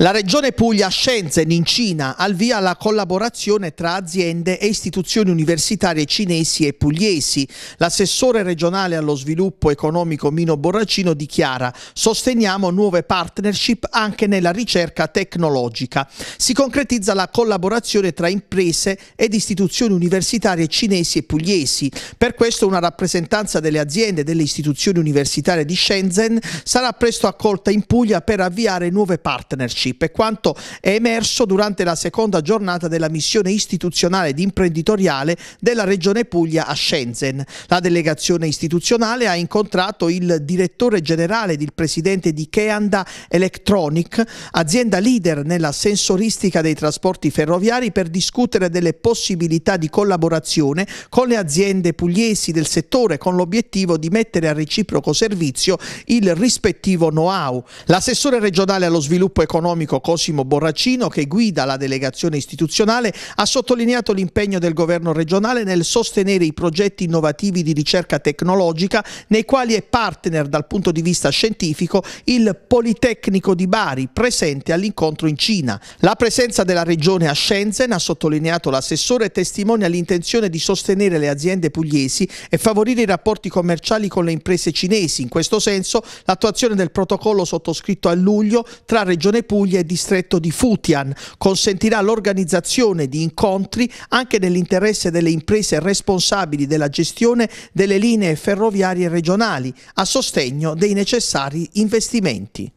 La Regione Puglia Scienze in Cina al via la collaborazione tra aziende e istituzioni universitarie cinesi e pugliesi. L'assessore regionale allo sviluppo economico Mino Borracino dichiara sosteniamo nuove partnership anche nella ricerca tecnologica. Si concretizza la collaborazione tra imprese ed istituzioni universitarie cinesi e pugliesi. Per questo una rappresentanza delle aziende e delle istituzioni universitarie di Shenzhen sarà presto accolta in Puglia per avviare nuove partnership leadership e quanto è emerso durante la seconda giornata della missione istituzionale ed imprenditoriale della Regione Puglia a Shenzhen. La delegazione istituzionale ha incontrato il direttore generale ed il presidente di Keanda Electronic, azienda leader nella sensoristica dei trasporti ferroviari, per discutere delle possibilità di collaborazione con le aziende pugliesi del settore con l'obiettivo di mettere a reciproco servizio il rispettivo know-how. L'assessore regionale allo sviluppo economico economico Cosimo Borracino, che guida la delegazione istituzionale, ha sottolineato l'impegno del governo regionale nel sostenere i progetti innovativi di ricerca tecnologica nei quali è partner dal punto di vista scientifico il Politecnico di Bari, presente all'incontro in Cina. La presenza della regione a Shenzhen, ha sottolineato l'assessore, testimonia l'intenzione di sostenere le aziende pugliesi e favorire i rapporti commerciali con le imprese cinesi. In questo senso l'attuazione del protocollo sottoscritto a luglio tra Regione Puglia Puglia e distretto di Futian, consentirà l'organizzazione di incontri anche nell'interesse delle imprese responsabili della gestione delle linee ferroviarie regionali a sostegno dei necessari investimenti.